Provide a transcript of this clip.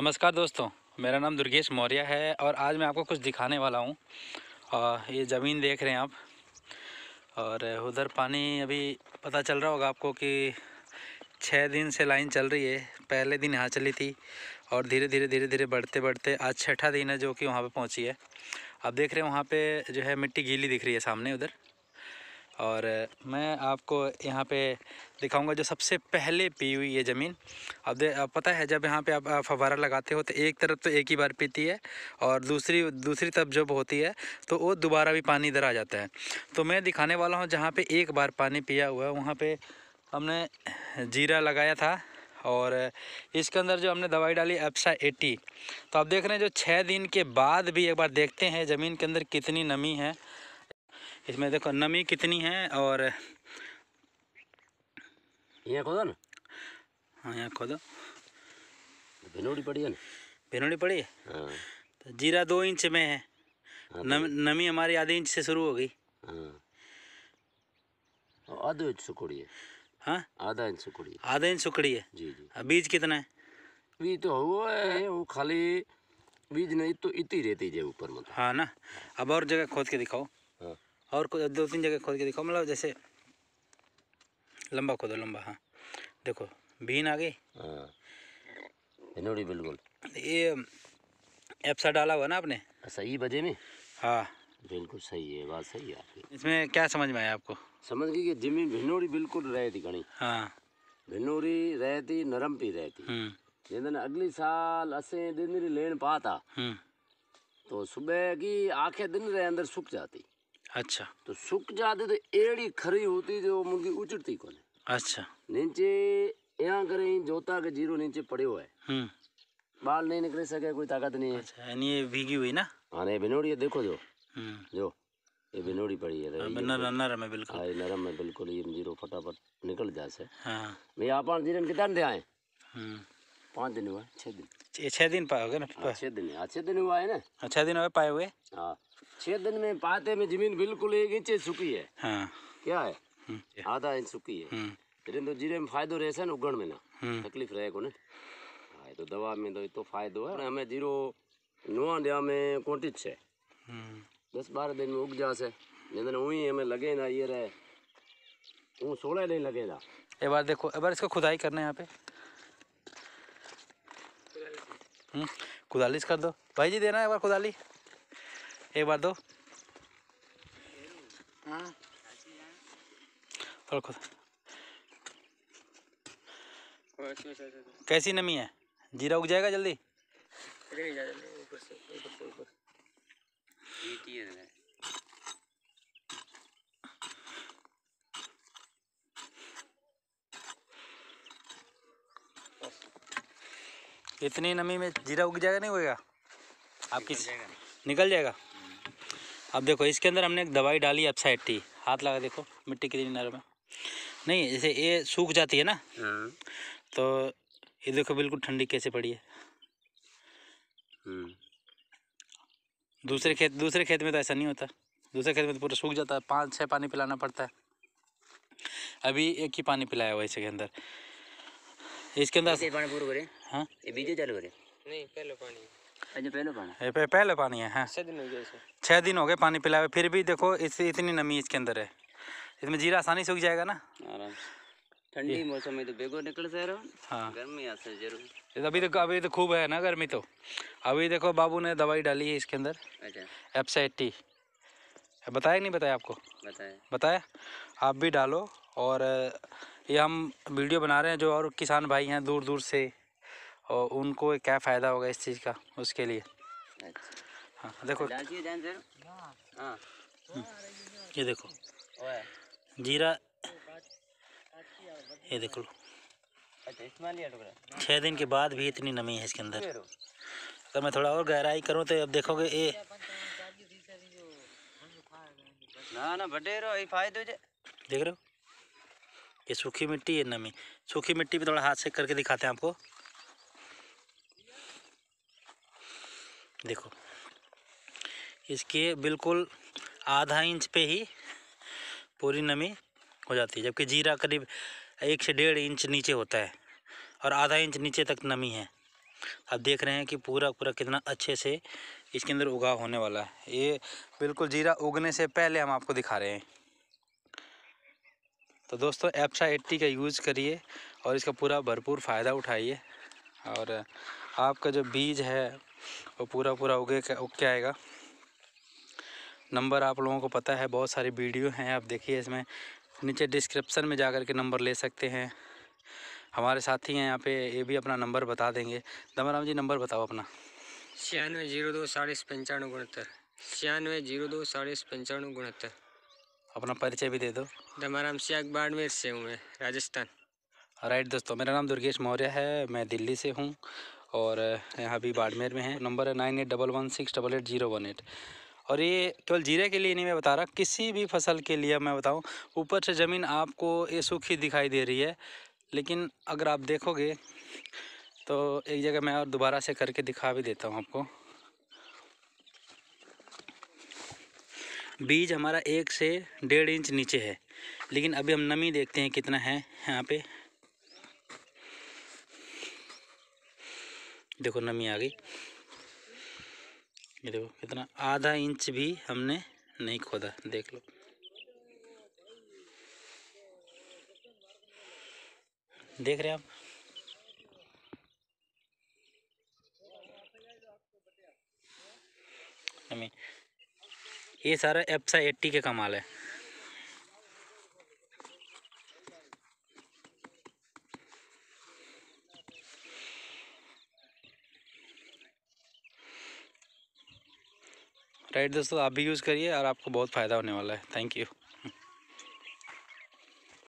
नमस्कार दोस्तों मेरा नाम दुर्गेश मौर्य है और आज मैं आपको कुछ दिखाने वाला हूँ ये ज़मीन देख रहे हैं आप और उधर पानी अभी पता चल रहा होगा आपको कि छः दिन से लाइन चल रही है पहले दिन यहाँ चली थी और धीरे धीरे धीरे धीरे बढ़ते बढ़ते आज छठा दिन है जो कि वहाँ पे पहुँची है आप देख रहे हैं वहाँ पे जो है मिट्टी गीली दिख रही है सामने उधर और मैं आपको यहाँ पे दिखाऊंगा जो सबसे पहले पी हुई है ज़मीन अब दे अब पता है जब यहाँ पे आप फवारा लगाते हो तो एक तरफ तो एक ही बार पीती है और दूसरी दूसरी तरफ जब होती है तो वो दोबारा भी पानी इधर आ जाता है तो मैं दिखाने वाला हूँ जहाँ पे एक बार पानी पिया हुआ है वहाँ पे हमने जीरा लगाया था और इसके अंदर जो हमने दवाई डाली एप्सा एटी तो आप देख रहे हैं जो छः दिन के बाद भी एक बार देखते हैं ज़मीन के अंदर कितनी नमी है इसमें देखो नमी कितनी है और यहाँ खोदो ना हाँ यहाँ खोदो भिनोड़ी पड़ी है ना भिनोड़ी पड़ी है हाँ। तो जीरा दो इंच में है हाँ नम, तो- नमी हमारी आधे इंच से शुरू हो गई हाँ। आधा इंच सुखड़ी है हाँ आधा इंच सुखड़ी है आधा इंच सुखड़ी है जी जी बीज कितना है बीज तो हुआ है वो खाली बीज नहीं तो इतनी रहती है ऊपर मतलब हाँ ना अब और जगह खोद के दिखाओ और दो तीन जगह खोद के देखो मतलब जैसे लंबा खोदो लंबा हाँ देखो बीन आ गई हाँ। बिल्कुल ये एप्सा डाला हुआ ना आपने हाँ, सही बजे में हाँ बिल्कुल सही है बात सही है आपकी इसमें क्या समझ में आया आपको समझ गई कि जमीन भिनोरी बिल्कुल रहती घड़ी हाँ भिनोरी रहती नरम पी रहती हम्म। जिन अगली साल असें दिन लेन पाता हम्म। तो सुबह की आखे दिन रहे अंदर सूख जाती अच्छा तो सूख जाते तो एड़ी खरी होती जो मुर्गी उचड़ती को अच्छा नीचे यहाँ करे जोता के जीरो नीचे पड़े हुआ है हम्म। बाल नहीं निकल सके कोई ताकत नहीं है अच्छा ये भीगी हुई ना हाँ ये बिनोड़ी है देखो जो हम्म। जो ये बिनोड़ी पड़ी है हाँ, नरम नरम है बिल्कुल हाँ नरम है बिल्कुल ये जीरो फटाफट निकल जा से हाँ भैया आप जीरो कितना दे आए हम्म। पाँच दिन हुआ छः दिन छह दिन पाए होगे ना हाँ, छह दिन हाँ, छः दिन हुआ है ना हाँ, छह दिन हुए पाए हुए हाँ दिन में पाते में जमीन बिल्कुल एक इंच सूखी है हाँ क्या है हम्म, आधा इंच सूखी है हम्म। लेकिन तो जीरे में फायदा रहे ना उगण में ना हम्म। तकलीफ रहे को ना तो दवा में तो तो फायदो है हमें जीरो नुआ दिया में कोटिज है दस बारह दिन में उग जासे लेकिन वही हमें लगे ना ये रहे वो सोलह दिन लगेगा एक बार देखो एक बार इसको खुदाई करना है यहाँ पे हम्म, कुदालिश कर दो भाई जी देना एक बार कुदाली एक बार दो और खुद कैसी नमी है जीरा उग जाएगा जल्दी ऊपर ऊपर से इतनी नमी में जीरा उग जाएगा नहीं उगेगा आपकी निकल जाएगा अब देखो इसके अंदर हमने एक दवाई डाली अपसाइड टी हाथ लगा देखो मिट्टी कितनी नरम में नहीं जैसे ये सूख जाती है ना हाँ। तो ये देखो बिल्कुल ठंडी कैसे पड़ी है हम्म। दूसरे खेत दूसरे खेत में तो ऐसा नहीं होता दूसरे खेत में तो पूरा सूख जाता है पाँच छः पानी पिलाना पड़ता है अभी एक ही पानी पिलाया हुआ इसके अंदर इसके अंदर पानी पूरा करे हां ये बीजे चालू करे नहीं पहले पानी पहले पानी पे, पहले पानी है हाँ। छह दिन हो गए दिन हो गए पानी पिलाए फिर भी देखो इस इतनी नमी इसके अंदर है इसमें जीरा आसानी से उग जाएगा ना ठंडी मौसम में तो बेगो निकल से हाँ गर्मी जरूर तो अभी तो अभी तो खूब है ना गर्मी तो अभी देखो बाबू ने दवाई डाली है इसके अंदर अच्छा। एपसाइटी बताया नहीं बताया आपको बताया बताया आप भी डालो और ये हम वीडियो बना रहे हैं जो और किसान भाई हैं दूर दूर से और उनको क्या फ़ायदा होगा इस चीज़ का उसके लिए अच्छा। हाँ देखो हाँ। हम्म, ये देखो जीरा ये देख लो छः दिन के बाद भी इतनी नमी है इसके अंदर अगर मैं थोड़ा और गहराई करूँ तो अब देखोगे ये ना ना बटेरो देख रहे हो ये सूखी मिट्टी ये नमी सूखी मिट्टी भी थोड़ा हाथ से करके दिखाते हैं आपको देखो इसके बिल्कुल आधा इंच पे ही पूरी नमी हो जाती है जबकि जीरा करीब एक से डेढ़ इंच नीचे होता है और आधा इंच नीचे तक नमी है आप देख रहे हैं कि पूरा पूरा कितना अच्छे से इसके अंदर उगा होने वाला है ये बिल्कुल जीरा उगने से पहले हम आपको दिखा रहे हैं तो दोस्तों एप्सा एट्टी का यूज़ करिए और इसका पूरा भरपूर फ़ायदा उठाइए और आपका जो बीज है वो पूरा पूरा उगे उग के आएगा नंबर आप लोगों को पता है बहुत सारी वीडियो हैं आप देखिए इसमें नीचे डिस्क्रिप्शन में जा कर के नंबर ले सकते हैं हमारे साथी हैं यहाँ पे ये भी अपना नंबर बता देंगे दमराम जी नंबर बताओ अपना छियानवे जीरो दो साढ़े पंचानवे उनहत्तर छियानवे जीरो दो साढ़े पंचानवे उनहत्तर अपना परिचय भी दे दो मेरा नाम सियाग बाड़मेर से हूँ मैं राजस्थान राइट दोस्तों मेरा नाम दुर्गेश मौर्य है मैं दिल्ली से हूँ और यहाँ भी बाड़मेर में है नंबर है nine eight double one six double eight zero one eight और ये केवल जीरे के लिए नहीं मैं बता रहा किसी भी फसल के लिए मैं बताऊँ ऊपर से ज़मीन आपको ये सूखी दिखाई दे रही है लेकिन अगर आप देखोगे तो एक जगह मैं और दोबारा से करके दिखा भी देता हूँ आपको बीज हमारा एक से डेढ़ इंच नीचे है लेकिन अभी हम नमी देखते हैं कितना है यहाँ पे देखो नमी आ गई ये देखो कितना आधा इंच भी हमने नहीं खोदा देख लो देख रहे हैं आप नमी ये सारा एप्सा एट्टी के कमाल है राइट दोस्तों आप भी यूज़ करिए और आपको बहुत फ़ायदा होने वाला है थैंक यू